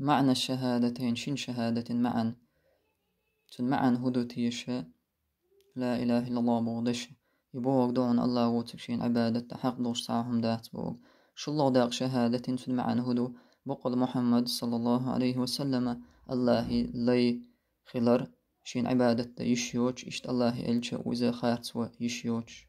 معنى الشهادتين شن شهادة معا شن معا هدوتيشة لا إله إلا الله بوغدش يبوغ دون الله وتكشين عبادة حق دوش ساهم دات بوغ الله داق شهادة شن معا هدو بقل محمد صلى الله عليه وسلم الله لي خلر شين عبادة يشيوش إشت الله إلش وإذا خارتوا يشيوش